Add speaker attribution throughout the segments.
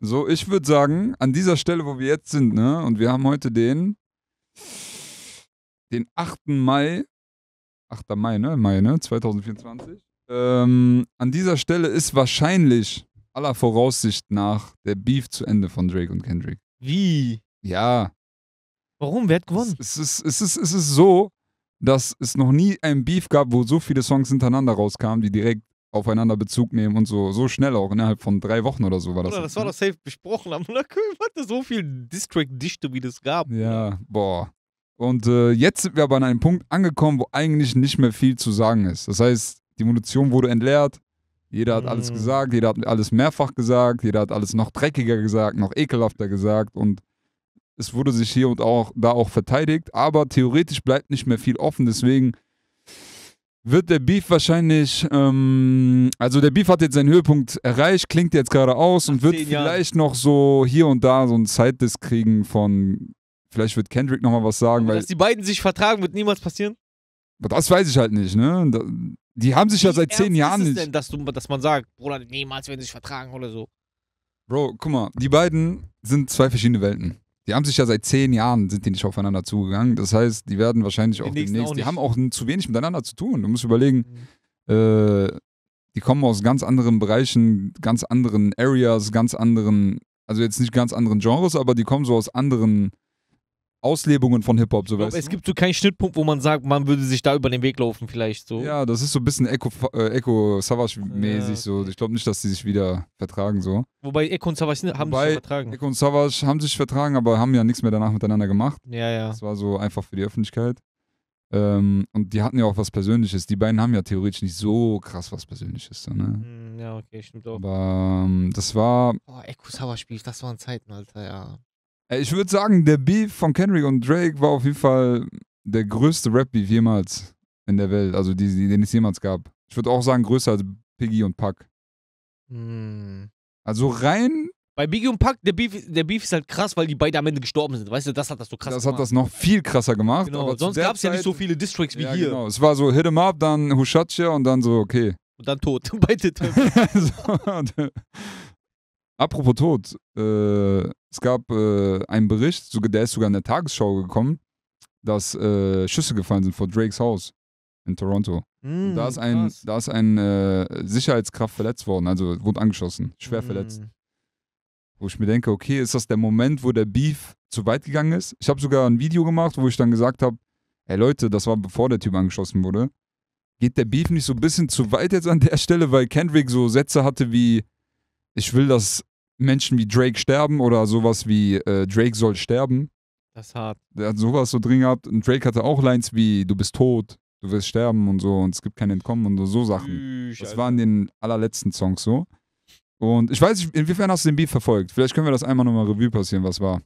Speaker 1: So, ich würde sagen, an dieser Stelle, wo wir jetzt sind, ne, und wir haben heute den, den 8. Mai, 8. Mai, ne, Mai, ne, 2024. Ähm, an dieser Stelle ist wahrscheinlich aller Voraussicht nach der Beef zu Ende von Drake und Kendrick. Wie? Ja. Warum? Wer hat gewonnen? Es, es, ist, es, ist, es ist so, dass es noch nie einen Beef gab, wo so viele Songs hintereinander rauskamen, die direkt aufeinander Bezug nehmen und so, so schnell auch, innerhalb von drei Wochen oder so war das. Oder das war
Speaker 2: ne? doch safe besprochen, aber da hatte so viel
Speaker 1: District-Dichte, wie das gab. Ja, boah. Und äh, jetzt sind wir aber an einem Punkt angekommen, wo eigentlich nicht mehr viel zu sagen ist. Das heißt, die Munition wurde entleert, jeder hat mhm. alles mm. gesagt, jeder hat alles mehrfach gesagt, jeder hat alles noch dreckiger gesagt, noch ekelhafter gesagt und es wurde sich hier und auch da auch verteidigt, aber theoretisch bleibt nicht mehr viel offen, deswegen wird der Beef wahrscheinlich, ähm, also der Beef hat jetzt seinen Höhepunkt erreicht, klingt jetzt gerade aus und wird vielleicht Jahren. noch so hier und da so ein Side-Diss kriegen von, vielleicht wird Kendrick nochmal was sagen. Aber weil, dass die beiden sich vertragen, wird niemals passieren? Das weiß ich halt nicht, ne? die haben sich Wie ja seit zehn Jahren ist es nicht.
Speaker 2: Denn, dass, du, dass man sagt, Bruder, niemals werden sie sich vertragen oder so.
Speaker 1: Bro, guck mal, die beiden sind zwei verschiedene Welten. Die haben sich ja seit zehn Jahren, sind die nicht aufeinander zugegangen. Das heißt, die werden wahrscheinlich auch demnächst, auch die haben auch zu wenig miteinander zu tun. Du musst überlegen, mhm. äh, die kommen aus ganz anderen Bereichen, ganz anderen Areas, ganz anderen, also jetzt nicht ganz anderen Genres, aber die kommen so aus anderen Auslebungen von Hip-Hop, so ich glaub, Es gibt
Speaker 2: so keinen Schnittpunkt, wo man sagt, man würde sich da über den Weg laufen, vielleicht so.
Speaker 1: Ja, das ist so ein bisschen Echo, äh, Savage-mäßig ja. so. Ich glaube nicht, dass die sich wieder vertragen so.
Speaker 2: Wobei Echo und Savage haben Wobei sich vertragen. Echo und
Speaker 1: Savage haben sich vertragen, aber haben ja nichts mehr danach miteinander gemacht. Ja, ja. Das war so einfach für die Öffentlichkeit. Ähm, und die hatten ja auch was Persönliches. Die beiden haben ja theoretisch nicht so krass was Persönliches. So, ne? Hm, ja, okay, stimmt auch. Aber ähm, das war. Oh, Echo
Speaker 2: Savage-Spiel, das waren Zeiten, Alter, ja.
Speaker 1: Äh, ich würde sagen, der Beef von Kendrick und Drake war auf jeden Fall der größte Rap-Beef jemals in der Welt, also die, den es jemals gab. Ich würde auch sagen, größer als Piggy und Puck. Hm. Also rein.
Speaker 2: Bei Biggie und Puck, der Beef, der Beef ist halt krass, weil die beide am Ende gestorben sind. Weißt du, das hat das so krass das gemacht. Das hat das noch viel
Speaker 1: krasser gemacht. Genau. Sonst gab es ja nicht so
Speaker 2: viele Districts wie ja, hier. Genau. Es
Speaker 1: war so Hit 'em Up, dann Hushatsche und dann so, okay.
Speaker 2: Und dann tot. Beide tot. so,
Speaker 1: Apropos Tod, äh, es gab äh, einen Bericht, der ist sogar in der Tagesschau gekommen, dass äh, Schüsse gefallen sind vor Drakes Haus in Toronto. Mm, da ist ein, da ist ein äh, Sicherheitskraft verletzt worden, also wurde angeschossen, schwer mm. verletzt. Wo ich mir denke, okay, ist das der Moment, wo der Beef zu weit gegangen ist? Ich habe sogar ein Video gemacht, wo ich dann gesagt habe, ey Leute, das war bevor der Typ angeschossen wurde. Geht der Beef nicht so ein bisschen zu weit jetzt an der Stelle, weil Kendrick so Sätze hatte wie, ich will, dass Menschen wie Drake sterben oder sowas wie äh, Drake soll sterben. Das ist hart. Der hat sowas so drin gehabt. Und Drake hatte auch Lines wie Du bist tot, du wirst sterben und so und es gibt kein Entkommen und so, so Sachen. Üch, das waren den allerletzten Songs so. Und ich weiß nicht, inwiefern hast du den Beat verfolgt? Vielleicht können wir das einmal nochmal Revue passieren, was war.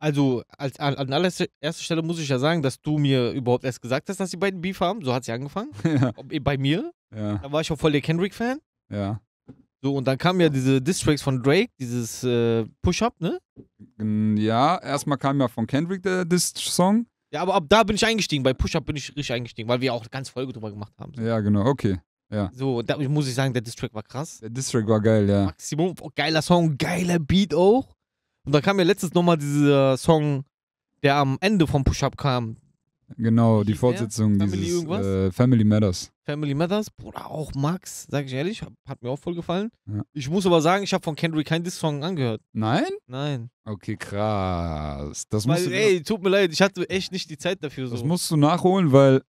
Speaker 2: Also, als, an allererster Stelle muss ich ja sagen, dass du mir überhaupt erst gesagt hast, dass die beiden Beef haben. So hat sie angefangen. Ja. Bei mir. Ja. Da war ich auch voll der Kendrick-Fan. Ja. So, und dann kamen ja diese Distracks von Drake, dieses äh, Push-Up, ne? Ja, erstmal kam ja von Kendrick der dist song Ja, aber ab da bin ich eingestiegen. Bei Push-Up bin ich richtig eingestiegen, weil wir auch ganz Folge drüber gemacht haben.
Speaker 1: So. Ja, genau, okay. Ja.
Speaker 2: So, da muss ich sagen, der Distrack war krass. Der
Speaker 1: Distrack war geil, ja.
Speaker 2: Maximum, oh, geiler Song, geiler Beat auch. Und dann kam ja letztens nochmal dieser Song, der am Ende vom Push-Up kam.
Speaker 1: Genau, die Fortsetzung Family dieses äh, Family Matters.
Speaker 2: Family Matters, Bruder, auch Max, sag ich ehrlich, hat, mir auch voll gefallen. Ja. Ich muss aber sagen, ich habe von Kendrick keinen Diss-Song angehört. Nein?
Speaker 1: Nein. Okay, krass. Das weil, musst du, ey, tut mir leid, ich hatte echt nicht die Zeit dafür. So. Das musst du nachholen, weil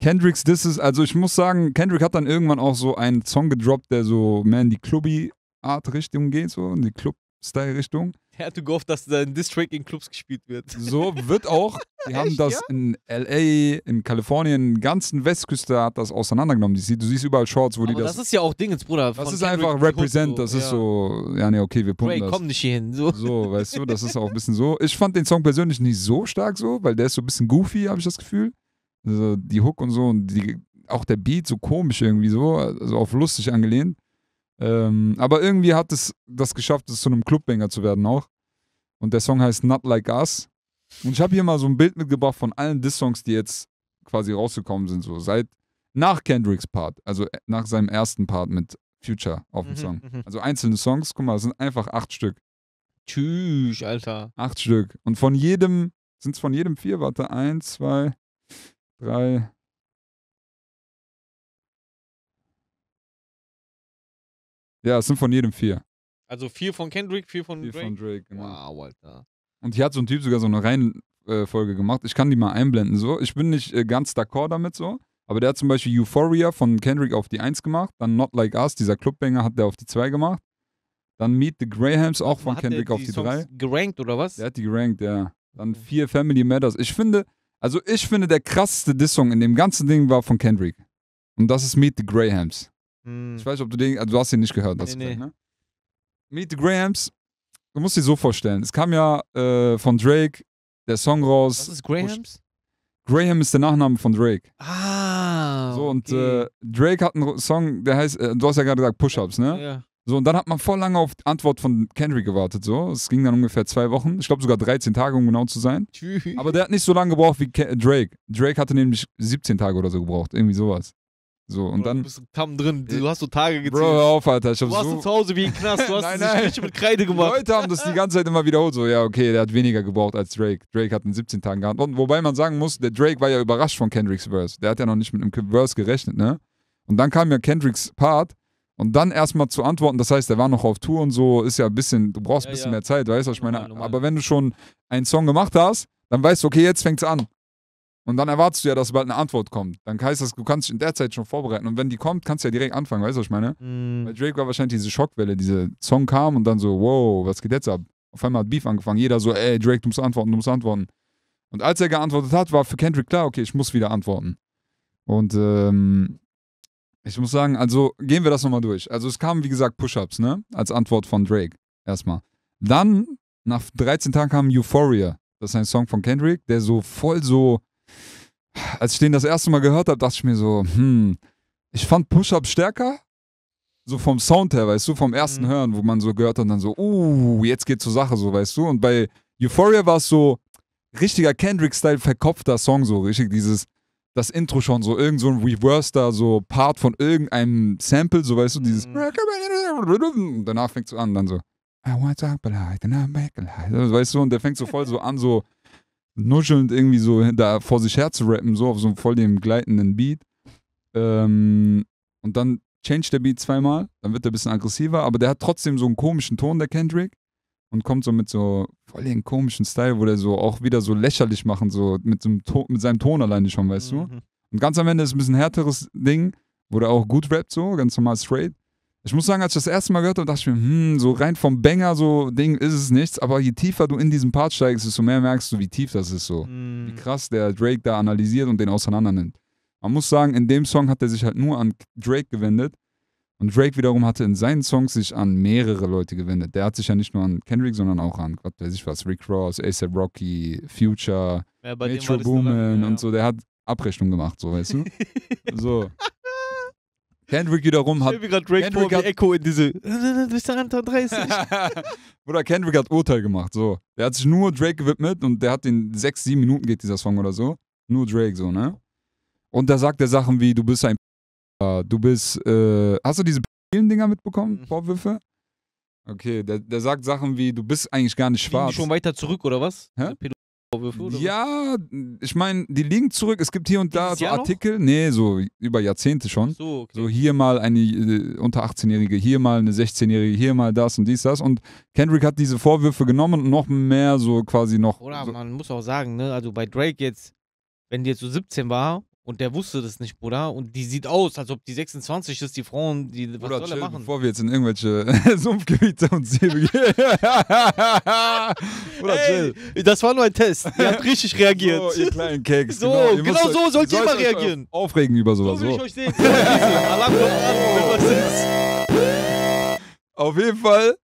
Speaker 1: Kendricks Disses, also ich muss sagen, Kendrick hat dann irgendwann auch so einen Song gedroppt, der so mehr in die Clubby-Art-Richtung geht, so in die Club-Style-Richtung.
Speaker 2: Härte gehofft, dass dein District in Clubs gespielt wird. So wird auch.
Speaker 1: Die haben Echt, das ja? in LA, in Kalifornien, in ganzen Westküste hat das auseinandergenommen. Du siehst überall Shorts, wo Aber die das. Das ist ja auch Dingens, Bruder. Das ist Kendrick einfach Represent. So, das ist ja. so, ja, nee, okay, wir pumpen Ray, das. komm nicht hier hin. So. so, weißt du, das ist auch ein bisschen so. Ich fand den Song persönlich nicht so stark so, weil der ist so ein bisschen goofy, habe ich das Gefühl. Also die Hook und so und die, auch der Beat so komisch irgendwie so, also auf lustig angelehnt. Ähm, aber irgendwie hat es das geschafft, es zu einem Clubbanger zu werden auch. Und der Song heißt Not Like Us. Und ich habe hier mal so ein Bild mitgebracht von allen Diss-Songs, die jetzt quasi rausgekommen sind, so seit nach Kendricks Part, also äh, nach seinem ersten Part mit Future auf dem mhm, Song. Mhm. Also einzelne Songs, guck mal, das sind einfach acht Stück. Tschüss, Alter. Acht Stück. Und von jedem, sind es von jedem vier? Warte, eins, zwei, drei, Ja, es sind von jedem vier.
Speaker 2: Also vier von
Speaker 1: Kendrick, vier von vier Drake. Von Drake genau. Wow, Alter. Und hier hat so ein Typ sogar so eine Reihenfolge äh, gemacht. Ich kann die mal einblenden. So, ich bin nicht äh, ganz d'accord damit so. Aber der hat zum Beispiel Euphoria von Kendrick auf die 1 gemacht, dann Not Like Us, dieser Clubbanger, hat der auf die 2 gemacht. Dann Meet the Grahams auch von hat Kendrick die auf die Songs 3. Gerankt oder was? Der hat die gerankt, ja. Dann 4 okay. Family Matters. Ich finde, also ich finde, der krasseste Diss-Song in dem ganzen Ding war von Kendrick. Und das ist Meet the Grahams. Hm. Ich weiß, ob du den, also du hast den nicht gehört. Nee, nee. Gesagt, ne? Meet the Grahams, du musst dir so vorstellen. Es kam ja äh, von Drake der Song raus. Was ist Grahams? Graham ist der Nachname von Drake. Ah. So, und okay. äh, Drake hat einen Song, der heißt, äh, du hast ja gerade gesagt, Push-Ups, ne? Ja. So, und dann hat man voll lange auf die Antwort von Kendrick gewartet. So, es ging dann ungefähr zwei Wochen, ich glaube sogar 13 Tage, um genau zu sein. Aber der hat nicht so lange gebraucht wie Ke Drake. Drake hatte nämlich 17 Tage oder so gebraucht, irgendwie sowas. So, und Bro, dann. Du bist
Speaker 2: Kamm drin, du äh, hast so Tage gezählt. Bro, hör auf, Alter. Ich du warst so zu Hause wie im Knast, du hast nein, nein. mit
Speaker 1: Kreide gemacht. Die Leute haben das die ganze Zeit immer wiederholt, so, ja, okay, der hat weniger gebraucht als Drake. Drake hat in 17 Tagen geantwortet. Wobei man sagen muss, der Drake war ja überrascht von Kendricks Verse. Der hat ja noch nicht mit einem Verse gerechnet, ne? Und dann kam ja Kendricks Part und dann erstmal zu antworten, das heißt, er war noch auf Tour und so, ist ja ein bisschen, du brauchst ein bisschen ja. mehr Zeit, weißt du, was ich meine? Normal, normal. Aber wenn du schon einen Song gemacht hast, dann weißt du, okay, jetzt fängt's an. Und dann erwartest du ja, dass bald eine Antwort kommt. Dann heißt das, du kannst dich in der Zeit schon vorbereiten. Und wenn die kommt, kannst du ja direkt anfangen, weißt du, was ich meine? Mm. Weil Drake war wahrscheinlich diese Schockwelle, dieser Song kam und dann so, wow, was geht jetzt ab? Auf einmal hat Beef angefangen. Jeder so, ey, Drake, du musst antworten, du musst antworten. Und als er geantwortet hat, war für Kendrick klar, okay, ich muss wieder antworten. Und ähm, ich muss sagen, also gehen wir das nochmal durch. Also es kamen, wie gesagt, Push-Ups, ne? Als Antwort von Drake. Erstmal. Dann, nach 13 Tagen kam Euphoria. Das ist ein Song von Kendrick, der so voll so als ich den das erste Mal gehört habe, dachte ich mir so, hm, ich fand Push-Up stärker. So vom Sound her, weißt du, vom ersten mhm. Hören, wo man so gehört hat und dann so, uh, jetzt geht zur Sache, so, weißt du. Und bei Euphoria war es so richtiger Kendrick-Style verkopfter Song, so richtig dieses, das Intro schon so, irgend so ein Reverse so Part von irgendeinem Sample, so, weißt du, dieses. Mhm. Danach fängt es an, dann so. I want to talk, but I don't make a Weißt du, und der fängt so voll so an, so nuschelnd irgendwie so da vor sich her zu rappen, so auf so einem voll dem gleitenden Beat. Ähm, und dann change der Beat zweimal, dann wird er ein bisschen aggressiver, aber der hat trotzdem so einen komischen Ton, der Kendrick. Und kommt so mit so voll den komischen Style, wo der so auch wieder so lächerlich machen, so mit, so Ton, mit seinem Ton alleine schon, weißt mhm. du? Und ganz am Ende ist ein bisschen härteres Ding, wo der auch gut rappt, so, ganz normal straight. Ich muss sagen, als ich das erste Mal gehört habe, dachte ich mir, hm, so rein vom Banger, so Ding ist es nichts. Aber je tiefer du in diesen Part steigst, desto mehr merkst du, wie tief das ist so. Mm. Wie hm. krass der Drake da analysiert und den auseinander nimmt. Man muss sagen, in dem Song hat er sich halt nur an Drake gewendet. Und Drake wiederum hatte in seinen Songs sich an mehrere Leute gewendet. Der hat sich ja nicht nur an Kendrick, sondern auch an, was weiß ich was, Rick Ross, ASAP Rocky, Future, ja, Metro Boomin und so. Der hat Abrechnung gemacht, so weißt du. so. Kendrick wiederum hat. Ich mir gerade Drake vor, hat, Echo in diese. Du
Speaker 2: bist 30.
Speaker 1: oder Kendrick hat Urteil gemacht, so. Der hat sich nur Drake gewidmet und der hat den sechs, sieben Minuten geht dieser Song oder so. Nur Drake, so, ne? Und da sagt er Sachen wie: Du bist ein. Du bist. Äh, hast du diese Dinger mitbekommen? Mhm. Vorwürfe? Okay, der, der sagt Sachen wie: Du bist eigentlich gar nicht schwarz. Schon weiter zurück, oder was? Hä? Vorwürfe, oder? Ja, ich meine, die liegen zurück. Es gibt hier und da so Jahr noch? Artikel, nee, so über Jahrzehnte schon. So, okay. So hier mal eine äh, unter 18-Jährige, hier mal eine 16-Jährige, hier mal das und dies, das. Und Kendrick hat diese Vorwürfe genommen und noch mehr so quasi noch.
Speaker 2: Oder so man muss auch sagen, ne, also bei Drake jetzt, wenn die jetzt so 17 war und der wusste das nicht, Bruder. Und die sieht aus, als ob die 26 ist, die Frauen, die was Bruder, soll chill, machen? Bevor
Speaker 1: wir jetzt in irgendwelche Sumpfgebiete und See gehen.
Speaker 2: Bruder, Ey, chill. Das war nur ein Test. Ihr habt richtig reagiert. So, ihr kleinen Keks. So, genau, genau müsst, so sollt ihr immer reagieren.
Speaker 1: Aufregen über sowas. So will ich euch sehen.
Speaker 2: Alarm kommt an, wenn was ist.
Speaker 1: Auf jeden Fall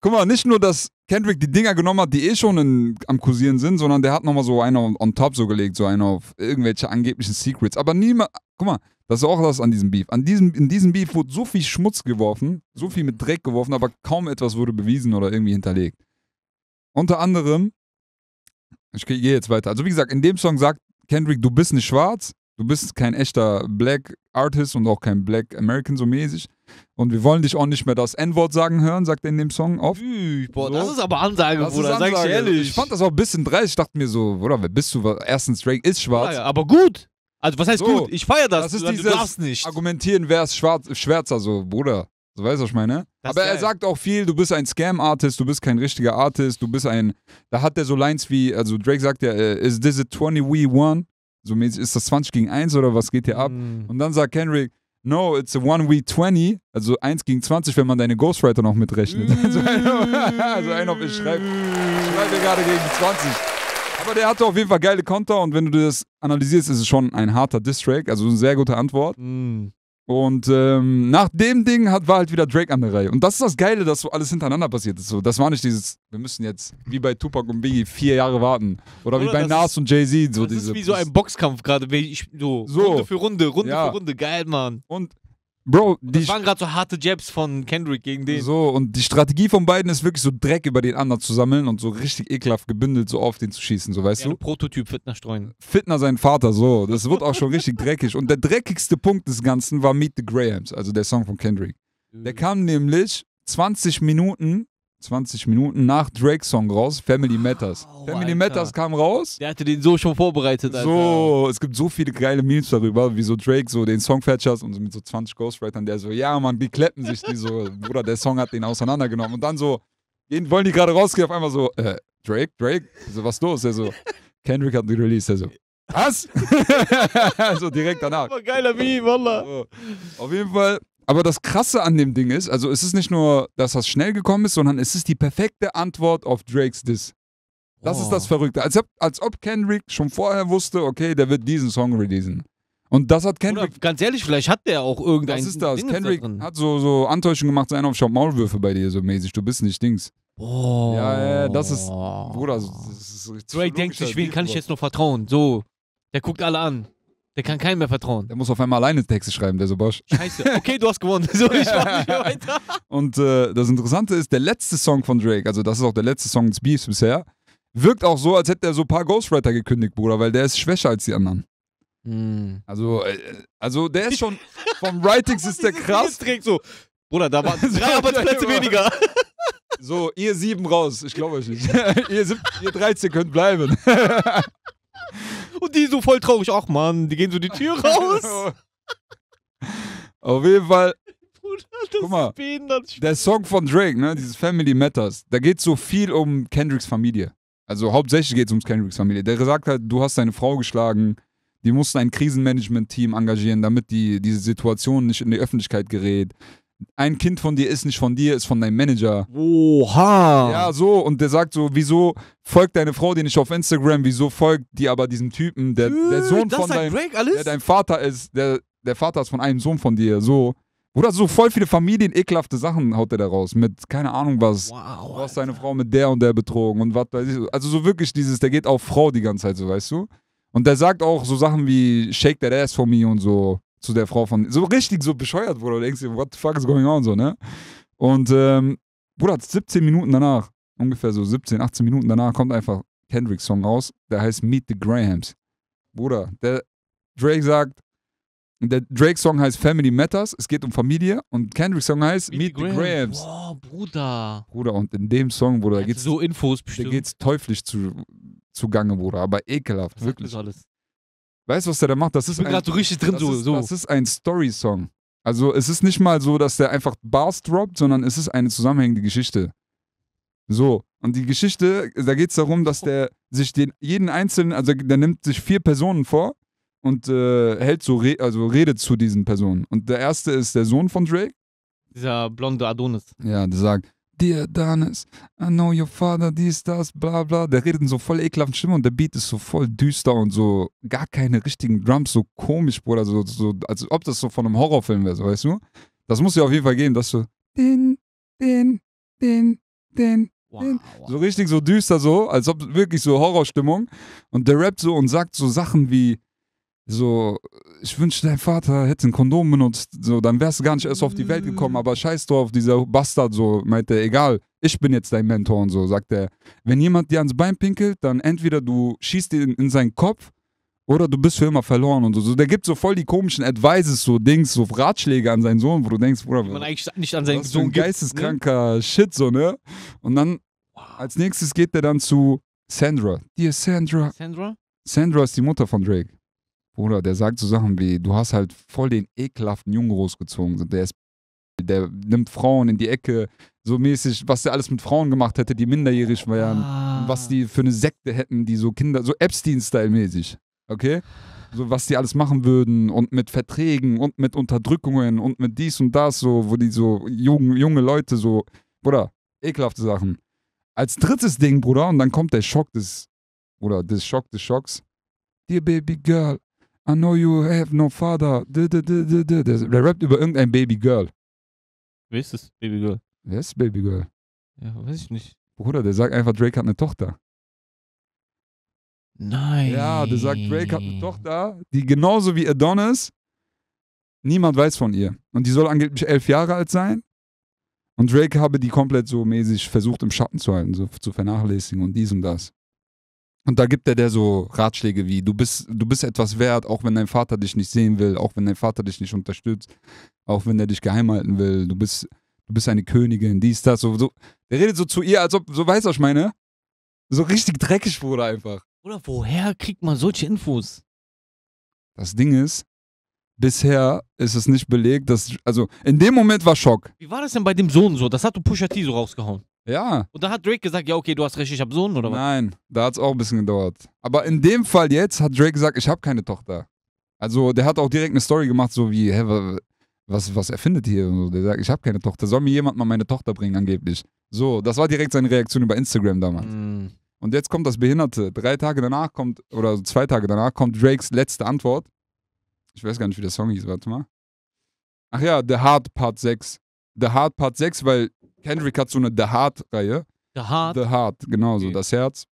Speaker 1: Guck mal, nicht nur, dass Kendrick die Dinger genommen hat, die eh schon in, am Kursieren sind, sondern der hat nochmal so einen on, top so gelegt, so einen auf irgendwelche angeblichen Secrets. Aber niemand, guck mal, das ist auch das an diesem Beef. An diesem, in diesem Beef wurde so viel Schmutz geworfen, so viel mit Dreck geworfen, aber kaum etwas wurde bewiesen oder irgendwie hinterlegt. Unter anderem, ich gehe jetzt weiter. Also, wie gesagt, in dem Song sagt Kendrick, du bist nicht schwarz, Du bist kein echter Black Artist und auch kein Black American so mäßig. Und wir wollen dich auch nicht mehr das N-Wort sagen hören, sagt er in dem Song oft. boah, so. das ist aber Ansage, das Bruder, Ansage. sag ich ehrlich. Ich fand das auch ein bisschen dreist. Ich dachte mir so, Bruder, wer bist du? Erstens, Drake ist schwarz. Ja, aber gut. Also, was heißt so, gut? Ich feiere das. Das ist du, dieses du darfst nicht. Argumentieren, wer ist schwarz, schwärzer, so, Bruder. So, weißt du, was ich meine? Das aber er sagt auch viel, du bist ein Scam-Artist, du bist kein richtiger Artist, du bist ein. Da hat er so Lines wie, also Drake sagt ja, äh, is this a 20 we one? So mäßig, ist das 20 gegen 1 oder was geht hier ab? Mhm. Und dann sagt Kendrick, no, it's a 1v20, also 1 gegen 20, wenn man deine Ghostwriter noch mitrechnet. also einer auf ich schreibe schreib gerade gegen 20. Aber der hatte auf jeden Fall geile Konter und wenn du das analysierst, ist es schon ein harter Distrack, also eine sehr gute Antwort. Mhm. Und ähm, nach dem Ding hat, war halt wieder Drake an der Reihe. Und das ist das Geile, dass so alles hintereinander passiert ist. So, das war nicht dieses, wir müssen jetzt wie bei Tupac und Biggie vier Jahre warten. Oder, Oder wie bei Nas und Jay-Z. So das diese ist wie so ein Boxkampf gerade. so, Runde für Runde, Runde ja. für Runde. Geil, Mann. Und
Speaker 2: Bro, die das waren gerade so harte Jabs von Kendrick gegen den.
Speaker 1: So, und die Strategie von beiden ist wirklich so Dreck über den anderen zu sammeln und so richtig ekelhaft gebündelt so auf den zu schießen, so weißt ja, du?
Speaker 2: Prototyp Fitner
Speaker 1: streuen. Fitner sein Vater, so. Das wird auch schon richtig dreckig. Und der dreckigste Punkt des Ganzen war Meet the Grahams, also der Song von Kendrick. Der äh. kam nämlich 20 Minuten 20 Minuten nach Drake's Song raus, Family ah, Matters. Oh, Family Alter. Matters kam raus. Der hatte den so schon vorbereitet. Alter. So, es gibt so viele geile Memes darüber, wie so Drake so den Song fetchers und so mit so 20 Ghostwritern, der so, ja man, die kleppen sich, die so, Bruder, der Song hat den auseinandergenommen. Und dann so, den wollen die gerade rausgehen, auf einmal so, äh, Drake, Drake, so, was los? Der so, Kendrick hat den Release, der so, was? so direkt danach. War geiler Meme, Wallah. So, auf jeden Fall, aber das Krasse an dem Ding ist, also es ist nicht nur, dass das schnell gekommen ist, sondern es ist die perfekte Antwort auf Drakes Diss. Das oh. ist das oh. Verrückte. Als ob, als ob Kendrick schon vorher wusste, okay, der wird diesen Song releasen. Und das hat Kendrick. Oder ganz ehrlich, vielleicht hat der auch
Speaker 2: irgendeinen. Was ist das? Ding Kendrick da hat
Speaker 1: so, so Antäuschungen gemacht, so einen auf Schaut Maulwürfe bei dir, so mäßig. Du bist nicht Dings. Boah. Ja, ja, das ist. Bruder, das ist Drake denkt sich, wem kann ich jetzt noch vertrauen? So, der guckt alle an. Der kann keinem mehr vertrauen. Der muss auf einmal alleine Texte schreiben, der so Bosch. Scheiße. Okay, du hast gewonnen. So, ich mach nicht mehr weiter. Und äh, das Interessante ist, der letzte Song von Drake, also das ist auch der letzte Song des Beefs bisher, wirkt auch so, als hätte er so ein paar Ghostwriter gekündigt, Bruder, weil der ist schwächer als die anderen. Mhm. Also, äh, also der ist schon, vom Writings ist der krass. Trägt so, Bruder, da waren drei Arbeitsplätze weniger. Genau. So, ihr sieben raus, ich glaube euch nicht. ihr, sieb, ihr 13 könnt bleiben die so voll traurig. Ach man, die gehen so die Tür raus. Auf jeden Fall. Bruder, das Guck mal, ist der Song von Drake, ne, dieses Family Matters, da geht so viel um Kendricks Familie. Also hauptsächlich geht es um Kendricks Familie. Der gesagt hat, du hast deine Frau geschlagen, die mussten ein Krisenmanagement-Team engagieren, damit die, diese Situation nicht in die Öffentlichkeit gerät ein Kind von dir ist nicht von dir, ist von deinem Manager. Oha! Ja, so, und der sagt so, wieso folgt deine Frau dir nicht auf Instagram, wieso folgt die aber diesem Typen, der, der äh, Sohn das von deinem, der dein Vater ist, der, der Vater ist von einem Sohn von dir, so. Oder so voll viele Familien, ekelhafte Sachen haut er da raus. Mit keine Ahnung was. Wow, du hast deine Frau mit der und der betrogen und was weiß ich. Also so wirklich dieses, der geht auf Frau die ganze Zeit, so weißt du. Und der sagt auch so Sachen wie Shake that ass for me und so zu der Frau von. So richtig so bescheuert, Bruder. Du denkst dir, what the fuck is going on, so, ne? Und, ähm, Bruder, 17 Minuten danach, ungefähr so 17, 18 Minuten danach, kommt einfach Kendricks Song raus, der heißt Meet the Grahams. Bruder, der Drake sagt, der Drake-Song heißt Family Matters, es geht um Familie und Kendricks Song heißt Meet, Meet the, Grahams. Oh, Bruder. Bruder, und in dem Song, Bruder, da geht's, so Infos bestimmt. Da geht's teuflisch zu, zu Gange, Bruder, aber ekelhaft, das wirklich. Alles. Weißt du, was der da macht? Das ist ich bin gerade so richtig drin, das so, ist, so. Das ist ein Story-Song. Also es ist nicht mal so, dass der einfach Bars droppt, sondern es ist eine zusammenhängende Geschichte. So, und die Geschichte, da geht es darum, dass der sich den, jeden einzelnen, also der nimmt sich vier Personen vor und äh, hält so, re, also redet zu diesen Personen. Und der erste ist der Sohn von Drake.
Speaker 2: Dieser blonde Adonis.
Speaker 1: Ja, der sagt, dear Danis, I know your father, dies, das, bla bla. Der redet in so voll ekelhaften Stimme und der Beat ist so voll düster und so gar keine richtigen Drums, so komisch, Bruder, so, so als ob das so von einem Horrorfilm wäre, so, weißt du? Das muss ja auf jeden Fall gehen, dass du den, den, den, den, Wow, So richtig so düster so, als ob wirklich so Horrorstimmung. Und der rappt so und sagt so Sachen wie, so, ich wünschte, dein Vater hätte ein Kondom benutzt, so, dann wärst du gar nicht erst auf die Welt mm. gekommen, aber scheiß drauf, dieser Bastard, so, meint er, egal, ich bin jetzt dein Mentor und so, sagt er. Wenn jemand dir ans Bein pinkelt, dann entweder du schießt ihn in seinen Kopf oder du bist für immer verloren und so. so der gibt so voll die komischen Advices, so Dings, so Ratschläge an seinen Sohn, wo du denkst, Bruder, man eigentlich nicht an seinen Sohn ein geisteskranker ne? Shit, so, ne? Und dann, als nächstes geht er dann zu Sandra. Die ist Sandra. Sandra? Sandra ist die Mutter von Drake. Bruder, der sagt so Sachen wie, du hast halt voll den ekelhaften Jungen großgezogen. Der ist, der nimmt Frauen in die Ecke, so mäßig, was der alles mit Frauen gemacht hätte, die minderjährig wären, ah. was die für eine Sekte hätten, die so Kinder, so Epstein-Style-mäßig, okay? So was die alles machen würden und mit Verträgen und mit Unterdrückungen und mit dies und das, so, wo die so jung, junge Leute so, Bruder, ekelhafte Sachen. Als drittes Ding, Bruder, und dann kommt der Schock des, oder des Schock des Schocks. Dear baby girl, I know you have no father. der rappt über irgendein Baby Girl. Wer ist das Baby Girl? Wer ist Baby Girl? Ja, weiß ich nicht. Bruder, der sagt einfach, Drake hat eine Tochter. Nein. Ja, der sagt, Drake hat eine Tochter, die genauso wie Adonis, niemand weiß von ihr. Und die soll angeblich elf Jahre alt sein. Und Drake habe die komplett so mäßig versucht im Schatten zu halten, so zu vernachlässigen und dies und das. Und da gibt er der so Ratschläge wie, du bist, du bist etwas wert, auch wenn dein Vater dich nicht sehen will, auch wenn dein Vater dich nicht unterstützt, auch wenn er dich geheim halten will, du bist, du bist eine Königin, dies, das, so, so. Der redet so zu ihr, als ob, so weiß was ich meine. So richtig dreckig wurde einfach. Oder woher kriegt man solche Infos? Das Ding ist, bisher ist es nicht belegt, dass, also in dem Moment war Schock.
Speaker 2: Wie war das denn bei dem Sohn so? Das hat du Pusha T so rausgehauen.
Speaker 1: Ja. Und da hat Drake gesagt, ja, okay, du hast recht, ich habe Sohn oder was? Nein, da hat es auch ein bisschen gedauert. Aber in dem Fall jetzt hat Drake gesagt, ich habe keine Tochter. Also der hat auch direkt eine Story gemacht, so wie, hä, was, was erfindet hier? Und so, der sagt, ich habe keine Tochter. Soll mir jemand mal meine Tochter bringen, angeblich? So, das war direkt seine Reaktion über Instagram damals. Mm. Und jetzt kommt das Behinderte. Drei Tage danach kommt, oder zwei Tage danach kommt Drakes letzte Antwort. Ich weiß gar nicht, wie der Song hieß, warte mal. Ach ja, The Hard Part 6. The Hard Part 6, weil Kendrick hat so eine The Heart-Reihe. The Heart? The Heart, genau so, okay. das Herz.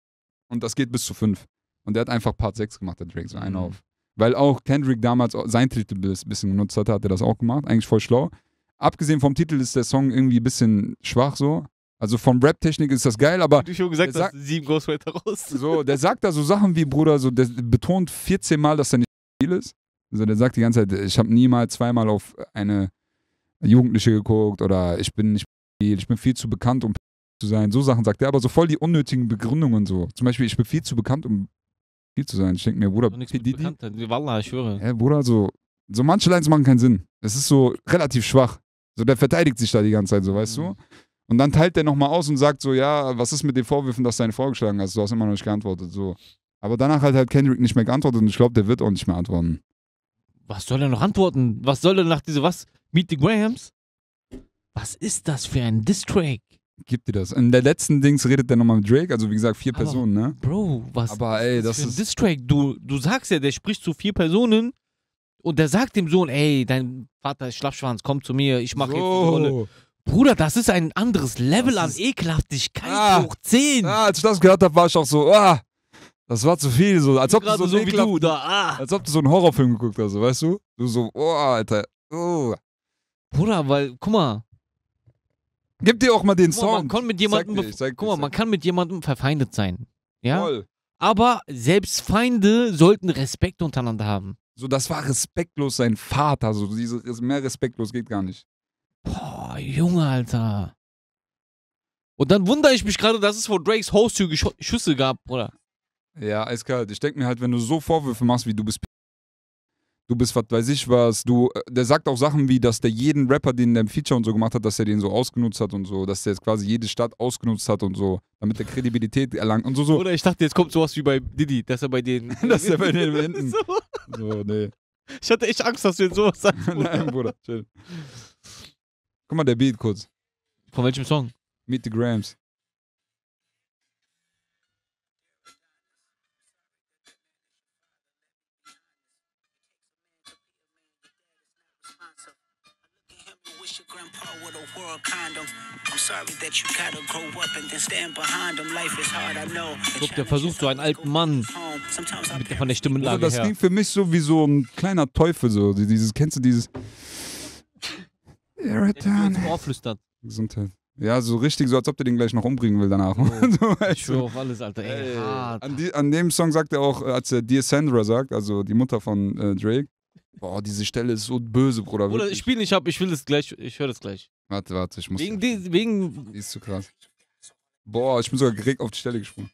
Speaker 1: Und das geht bis zu fünf. Und der hat einfach Part 6 gemacht, der Drake, so einen mhm. auf. Weil auch Kendrick damals sein Titel ein bisschen genutzt hatte, hat er das auch gemacht. Eigentlich voll schlau. Abgesehen vom Titel ist der Song irgendwie ein bisschen schwach so. Also vom Rap-Technik ist das geil, aber. Du schon gesagt, sagt, sieben Ghostwriter raus. So, der sagt da so Sachen wie, Bruder, so, der betont 14 Mal, dass er nicht viel ist. Also der sagt die ganze Zeit, ich habe niemals zweimal auf eine Jugendliche geguckt oder ich bin nicht ich bin viel zu bekannt, um zu sein. So Sachen sagt er, aber so voll die unnötigen Begründungen so. Zum Beispiel, ich bin viel zu bekannt, um viel zu sein. Ich denke mir, Bruder, P. Wallah, ich schwöre. Ja, Bruder, so, so manche Lines machen keinen Sinn. Es ist so relativ schwach. So, der verteidigt sich da die ganze Zeit, so, weißt mhm. du? Und dann teilt der nochmal aus und sagt so, ja, was ist mit den Vorwürfen, dass du einen vorgeschlagen hast? Du hast immer noch nicht geantwortet, so. Aber danach hat halt Kendrick nicht mehr geantwortet und ich glaube, der wird auch nicht mehr antworten.
Speaker 2: Was soll er noch antworten? Was soll er nach diese was? Meet the Grahams? was ist das für ein Diss-Track?
Speaker 1: Gibt dir das. In der letzten Dings redet der nochmal mit Drake, also wie gesagt, vier aber, Personen, ne? Bro, was aber, ey, ist das für ein
Speaker 2: Diss-Track? Du, du sagst ja, der spricht zu vier Personen und der sagt dem Sohn, ey, dein Vater ist Schlappschwanz, komm zu mir, ich mache so. jetzt eine Rolle. Bruder, das ist ein anderes Level an Ekelhaftigkeit
Speaker 1: ah, hoch 10. Ah, als ich das gehört habe, war ich auch so, ah, das war zu viel. So, als, ob du so, so wie du, da, ah. als ob du so einen Horrorfilm geguckt hast, weißt du? Du so, oh, Alter, oh. Bruder, weil, guck mal, Gib dir auch mal den Song. Man kann mit jemandem, dir,
Speaker 2: dir, guck mal, man kann mit jemandem verfeindet sein. Ja. Voll. Aber selbst Feinde
Speaker 1: sollten Respekt untereinander haben. So, das war respektlos sein Vater. So, diese, mehr respektlos geht gar nicht.
Speaker 2: Boah, Junge, Alter.
Speaker 1: Und dann wundere ich mich gerade, dass es vor Drakes Haustür Schüsse gab, oder? Ja, eiskalt. Ich denke mir halt, wenn du so Vorwürfe machst, wie du bist du bist was weiß ich was, du, äh, der sagt auch Sachen wie, dass der jeden Rapper, den der Feature und so gemacht hat, dass er den so ausgenutzt hat und so, dass der jetzt quasi jede Stadt ausgenutzt hat und so, damit er Kredibilität erlangt und so, so. Oder ich dachte, jetzt kommt sowas wie bei Diddy, dass er bei denen. dass er bei denen wenden. so. so, nee.
Speaker 2: Ich hatte echt Angst, dass du jetzt sowas sagst. Bruder. Nein, Bruder,
Speaker 1: chill. Guck mal, der Beat kurz. Von welchem Song? Meet the Grams. a condom. I'm sorry that you gotta grow up and then stand behind them. Life is hard, I know. Guck,
Speaker 2: der versucht so einen alten Mann mit von der Stimmenlage Oder also, das her. klingt
Speaker 1: für mich so wie so ein kleiner Teufel, so dieses, kennst du dieses... Irritan. Ohrflüstern. Gesundheit. Ja, so richtig, so als ob der den gleich noch umbringen will danach. Oh, so, ich schwöre auf alles, Alter. Ey, hart. An, die, an, dem Song sagt er auch, als er Dear Sandra sagt, also die Mutter von äh, Drake, Boah, diese Stelle ist so böse, Bruder. Bruder, ich
Speaker 2: spiel nicht ab, ich will das gleich, ich höre das gleich.
Speaker 1: Warte, warte, ich muss. Wegen, die, wegen. Die ist zu krass. Boah, ich bin sogar direkt auf die Stelle gesprungen.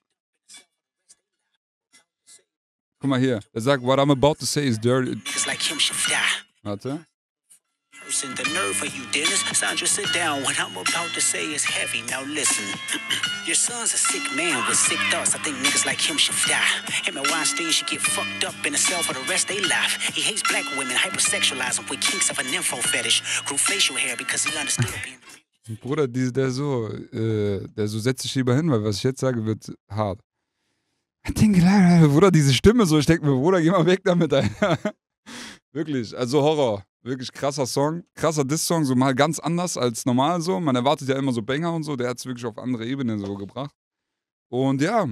Speaker 1: Guck mal hier. Er sagt, what I'm about to say is dirty. Warte person, the nerve for you, Dennis. Sandra, sit down. What I'm about to say is heavy. Now listen. Your son's a sick man with sick thoughts. I think niggas like him should die. Him and Weinstein should get fucked up in a cell for the rest they life. He hates black women, hypersexualize them with kinks of a nympho fetish. Grew facial hair because he understood being. Bruder, die, der so, äh, der so setzt sich lieber hin, weil was ich jetzt sage, wird hart. Hat den Bruder, diese Stimme so, ich denke mir, Bruder, geh mal weg damit, Alter. Wirklich, also Horror. Wirklich krasser Song, krasser Diss-Song, so mal ganz anders als normal so. Man erwartet ja immer so Banger und so, der hat es wirklich auf andere Ebene so gebracht. Und ja,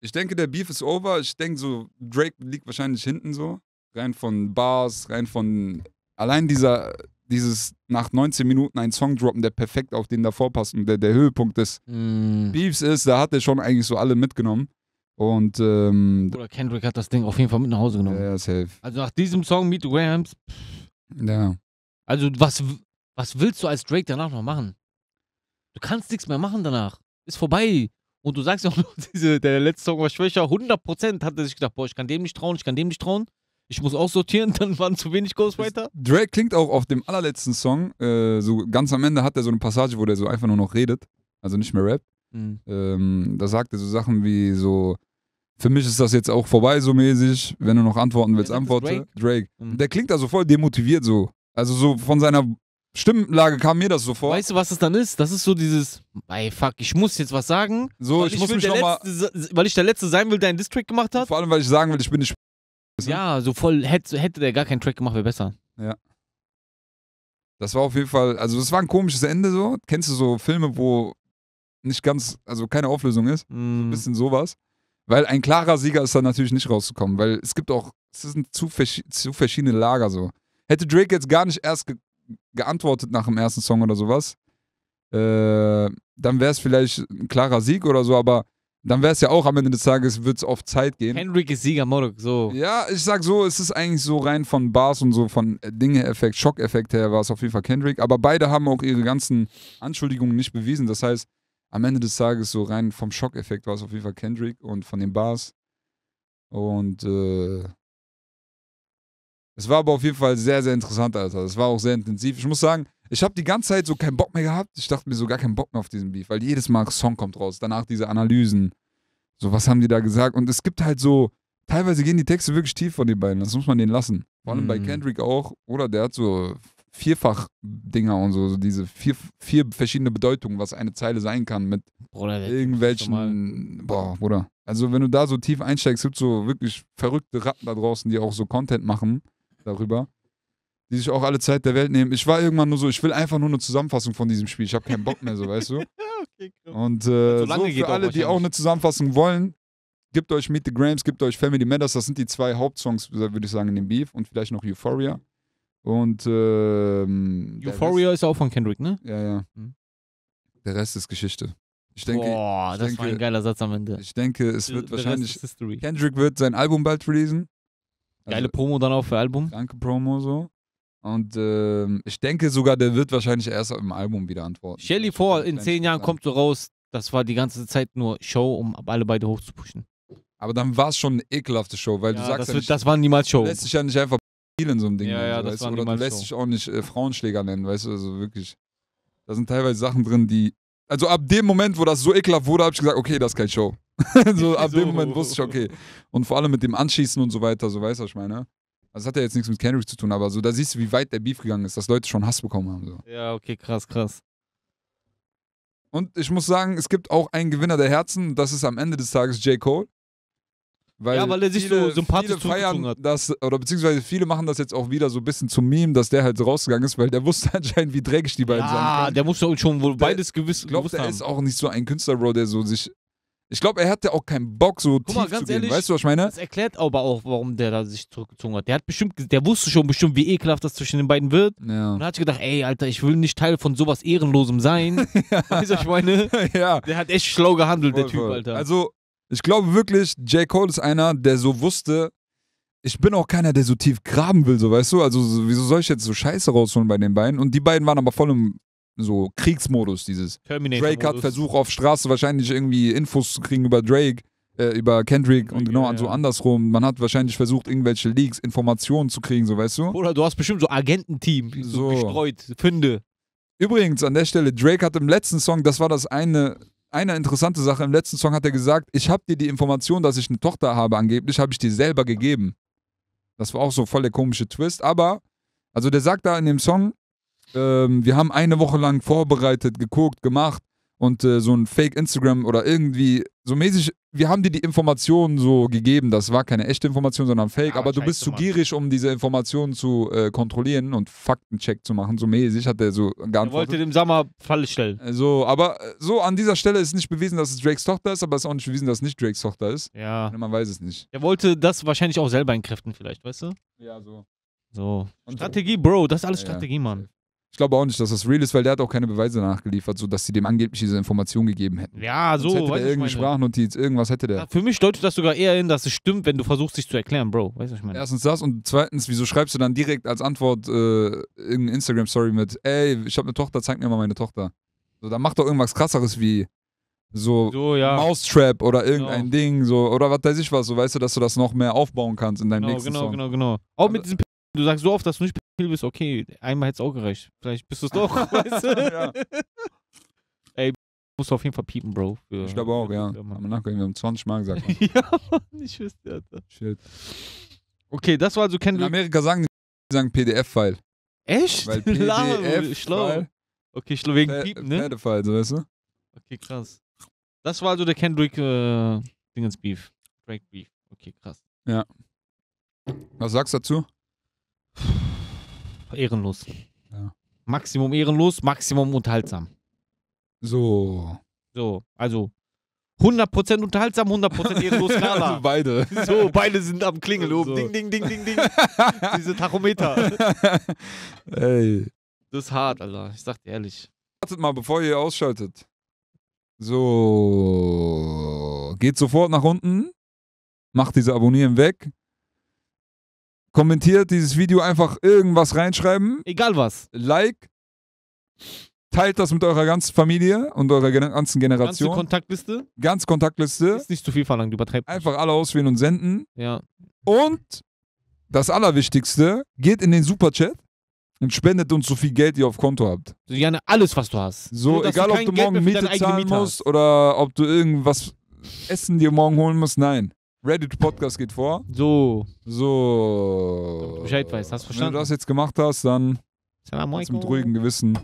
Speaker 1: ich denke, der Beef ist over. Ich denke so, Drake liegt wahrscheinlich hinten so. Rein von Bars, rein von. Allein dieser, dieses nach 19 Minuten einen Song droppen, der perfekt auf den davor passt und der, der Höhepunkt des mm. Beefs ist, da hat er schon eigentlich so alle mitgenommen. Und ähm, Oder Kendrick hat das Ding auf jeden Fall mit nach Hause genommen. Ja, safe.
Speaker 2: Also nach diesem Song Meet Rams. Pff. Ja. Also, was, was willst du als Drake danach noch machen? Du kannst nichts mehr machen danach. Ist vorbei. Und du sagst ja auch noch, diese, der letzte Song war schwächer. 100% hat er sich gedacht, boah, ich kann dem nicht trauen, ich kann dem nicht trauen. Ich muss aussortieren, dann waren zu wenig Ghostwriter.
Speaker 1: Drake klingt auch auf dem allerletzten Song, äh, so ganz am Ende hat er so eine Passage, wo der so einfach nur noch redet, also nicht mehr rappt. Mhm. Ähm, da sagt er so Sachen wie so, für mich ist das jetzt auch vorbei so mäßig. Wenn du noch antworten willst, antworte. Drake. Drake. Mhm. Der klingt da so voll demotiviert so. Also so von seiner Stimmlage kam mir das so vor. Weißt du, was das dann ist? Das ist so dieses, ey fuck, ich muss jetzt was
Speaker 2: sagen. So, ich, ich, muss mich nochmal. Weil ich der Letzte sein will, der einen District gemacht hat. Vor allem, weil ich sagen will, ich bin nicht. Ja, so voll, hätte, hätte der gar keinen Track gemacht, wäre
Speaker 1: besser. Ja. Das war auf jeden Fall, also das war ein komisches Ende so. Kennst du so Filme, wo nicht ganz, also keine Auflösung ist? Mm. So ein mm. bisschen sowas. Weil ein klarer Sieger ist da natürlich nicht rauszukommen, weil es gibt auch, es sind zu, vers zu verschiedene Lager so. Hätte Drake jetzt gar nicht erst ge geantwortet nach dem ersten Song oder sowas, äh, dann wäre es vielleicht ein klarer Sieg oder so, aber dann wäre es ja auch am Ende des Tages, wird es auf Zeit gehen. Henrik ist Sieger, Morok, so. Ja, ich sag so, es ist eigentlich so rein von Bars und so, von Dinge-Effekt, Schockeffekt her war es auf jeden Fall Kendrick, aber beide haben auch ihre ganzen Anschuldigungen nicht bewiesen. Das heißt, am Ende des Tages so rein vom Schockeffekt war es auf jeden Fall Kendrick und von den Bars. Und äh, es war aber auf jeden Fall sehr, sehr interessant, Alter. Es war auch sehr intensiv. Ich muss sagen, ich habe die ganze Zeit so keinen Bock mehr gehabt. Ich dachte mir so gar keinen Bock mehr auf diesen Beef, weil jedes Mal ein Song kommt raus. Danach diese Analysen. So, was haben die da gesagt? Und es gibt halt so, teilweise gehen die Texte wirklich tief von den beiden. Das muss man denen lassen. Vor allem mhm. bei Kendrick auch. Oder der hat so Vierfach-Dinger und so, so diese vier, vier verschiedene Bedeutungen, was eine Zeile sein kann mit Bruder, irgendwelchen. Boah, Bruder. Also, wenn du da so tief einsteigst, gibt es so wirklich verrückte Ratten da draußen, die auch so Content machen darüber, die sich auch alle Zeit der Welt nehmen. Ich war irgendwann nur so, ich will einfach nur eine Zusammenfassung von diesem Spiel. Ich habe keinen Bock mehr, so, weißt du? okay, cool. Und äh, so, für alle, auch die auch eine Zusammenfassung wollen, gibt euch Meet the Grams, gibt euch Family Matters, das sind die zwei Hauptsongs, würde ich sagen, in dem Beef und vielleicht noch Euphoria. Und ähm, Euphoria ist auch von Kendrick, ne? Ja, ja. Mhm. Der Rest ist Geschichte. Ich denke, Boah, ich das denke, war ein geiler Satz am Ende. Ich denke, es wird The wahrscheinlich. Kendrick wird sein Album bald releasen. Also, Geile Promo dann auch für Album. Danke, Promo so. Und ähm, ich denke sogar, der wird wahrscheinlich erst im Album wieder antworten. Shelly vor, in zehn Jahren kommt so raus, das war die ganze Zeit nur Show, um alle beide hochzupushen. Aber dann war es schon eine ekelhafte Show, weil ja, du sagst das, ja nicht, das war niemals Show. Lässt sich ja nicht einfach in so einem Ding. Ja, ja, so, das weißt, oder du lässt so. dich auch nicht äh, Frauenschläger nennen, weißt du, also wirklich. Da sind teilweise Sachen drin, die. Also ab dem Moment, wo das so ekelhaft wurde, habe ich gesagt, okay, das ist keine Show. so, ab so. dem Moment wusste ich, okay. Und vor allem mit dem Anschießen und so weiter, so weißt du, was ich meine. Also das hat ja jetzt nichts mit Kendrick zu tun, aber so da siehst du, wie weit der Beef gegangen ist, dass Leute schon Hass bekommen haben. So. Ja, okay, krass, krass. Und ich muss sagen, es gibt auch einen Gewinner der Herzen, das ist am Ende des Tages J. Cole. Weil ja, weil er sich viele, so sympathisch feiern hat. Das, oder beziehungsweise viele machen das jetzt auch wieder so ein bisschen zum Meme, dass der halt rausgegangen ist, weil der wusste anscheinend, wie dreckig die beiden ja, sind. Ah, der musste schon wohl der, beides gewiss, glaub, gewusst der haben. der ist auch nicht so ein Künstler, Bro, der so sich ich glaube, er hatte auch keinen Bock, so Guck tief mal, ganz zu gehen. Ehrlich, weißt du, was ich meine? Das
Speaker 2: erklärt aber auch, warum der da sich zurückgezogen hat. Der hat bestimmt, der wusste schon bestimmt, wie ekelhaft das zwischen den beiden wird. Ja. Und hat sich gedacht, ey, Alter, ich will nicht Teil von sowas Ehrenlosem sein.
Speaker 1: ja. Weißt du, was ich meine? ja. Der hat echt schlau gehandelt, voll, der Typ, voll. Alter. Also, ich glaube wirklich, J. Cole ist einer, der so wusste, ich bin auch keiner, der so tief graben will, so weißt du? Also, wieso soll ich jetzt so Scheiße rausholen bei den beiden? Und die beiden waren aber voll im so Kriegsmodus, dieses Terminator. Drake hat Versuch auf Straße wahrscheinlich irgendwie Infos zu kriegen über Drake, äh, über Kendrick Drake, und genau ja, so ja. andersrum. Man hat wahrscheinlich versucht, irgendwelche Leaks, Informationen zu kriegen, so weißt du? Oder du hast bestimmt so Agententeam so, so gestreut, Fünde. Übrigens, an der Stelle, Drake hat im letzten Song, das war das eine eine interessante Sache, im letzten Song hat er gesagt, ich habe dir die Information, dass ich eine Tochter habe angeblich, habe ich dir selber gegeben. Das war auch so voll der komische Twist, aber, also der sagt da in dem Song, ähm, wir haben eine Woche lang vorbereitet, geguckt, gemacht, und äh, so ein Fake Instagram oder irgendwie so mäßig, wir haben dir die Informationen so gegeben, das war keine echte Information, sondern Fake, ja, ah, aber du bist zu gierig, um diese Informationen zu äh, kontrollieren und Faktencheck zu machen, so mäßig hat er so gar Er wollte dem Sommer Falle stellen. Äh, so, aber äh, so an dieser Stelle ist nicht bewiesen, dass es Drakes Tochter ist, aber es ist auch nicht bewiesen, dass es nicht Drakes Tochter ist. Ja. Ne, man weiß es nicht. Er wollte das wahrscheinlich auch selber
Speaker 2: entkräften vielleicht, weißt du?
Speaker 1: Ja, so. So. Und Strategie, Bro, das ist alles ja, Strategie, Mann. Ich glaube auch nicht, dass das real ist, weil der hat auch keine Beweise nachgeliefert, sodass sie dem angeblich diese Information gegeben hätten.
Speaker 2: Ja, so. Sonst hätte der irgendwie
Speaker 1: Sprachnotiz, irgendwas hätte der. Ja, für mich deutet das sogar eher hin, dass es stimmt, wenn du versuchst, dich zu erklären, Bro. Weißt du, was ich meine? Erstens das und zweitens, wieso schreibst du dann direkt als Antwort äh, irgendeine Instagram-Story mit, ey, ich habe eine Tochter, zeig mir mal meine Tochter. So, dann mach doch irgendwas krasseres wie so, so ja. Mousetrap oder genau. irgendein genau. Ding, so, oder was weiß ich was, so weißt du, dass du das noch mehr aufbauen kannst in deinem genau, nächsten genau, Song. Genau, genau,
Speaker 2: genau. Auch mit also diesem Du sagst so oft, dass du nicht pädophil bist, okay, einmal hätte es auch gereicht. Vielleicht bist du es doch. weißt du? ja.
Speaker 1: Ey, musst du auf jeden Fall piepen, Bro. Für, ich glaube auch, ja. Haben wir nachgedacht, wir haben 20 Mal gesagt. ja, Mann, ich wüsste, Alter. Shit. Okay, das war also Kendrick. In Amerika sagen die sagen PDF-File. Echt? Weil PDF schlau. Okay, schlau wegen P Piepen, ne? PDF-File, so weißt du?
Speaker 2: Okay, krass. Das war also der Kendrick äh, Dingens Beef. Drake Beef. Okay, krass. Ja. Was sagst du dazu? ehrenlos. Ja. Maximum ehrenlos, Maximum unterhaltsam. So. So, also 100% unterhaltsam, 100% ehrenlos Skala. Also beide. So, beide sind am Klingel oben. So. Ding, ding, ding, ding, ding.
Speaker 1: Diese Tachometer. Ey. Das ist hart, Alter. Ich sag dir ehrlich. Wartet mal, bevor ihr ausschaltet. So. Geht sofort nach unten. Macht diese Abonnieren weg kommentiert dieses Video einfach irgendwas reinschreiben. Egal was. Like. Teilt das mit eurer ganzen Familie und eurer ganzen Generation. Ganze Kontaktliste. Ganz Kontaktliste. Ist nicht zu viel verlangt, übertreibt. nicht. Einfach alle auswählen und senden. Ja. Und das Allerwichtigste, geht in den Superchat und spendet uns so viel Geld, ihr auf Konto habt.
Speaker 2: So Gerne alles, was du hast. So, Nur, dass egal ob du morgen Miete zahlen Miete musst
Speaker 1: oder ob du irgendwas Essen dir morgen holen musst, nein. Reddit Podcast geht vor. So. So. du Bescheid weißt, hast du verstanden? Wenn du das jetzt gemacht hast, dann Salam mit ruhigem Gewissen.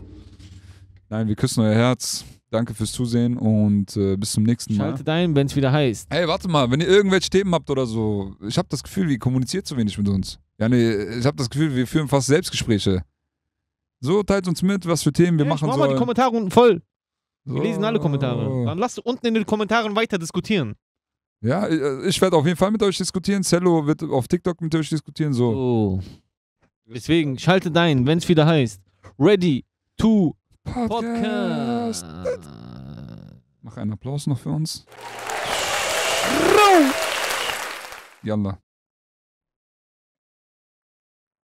Speaker 1: Nein, wir küssen euer Herz. Danke fürs Zusehen und äh, bis zum nächsten Mal. Schaltet ein, wenn es wieder heißt. Hey, warte mal, wenn ihr irgendwelche Themen habt oder so. Ich habe das Gefühl, wir kommuniziert zu wenig mit uns. Ja, nee, ich habe das Gefühl, wir führen fast Selbstgespräche. So, teilt uns mit, was für Themen wir ja, machen sollen. mach mal die
Speaker 2: Kommentare unten voll. So. Wir lesen alle Kommentare.
Speaker 1: Dann lasst unten in den Kommentaren weiter diskutieren. Ja, äh, ich werde auf jeden Fall mit euch diskutieren. Cello wird auf TikTok mit euch diskutieren. So. Oh. Deswegen schalte dein, wenn es wieder heißt. Ready to
Speaker 2: Podcast. Podcast.
Speaker 1: Mach einen Applaus noch für uns. Yalla.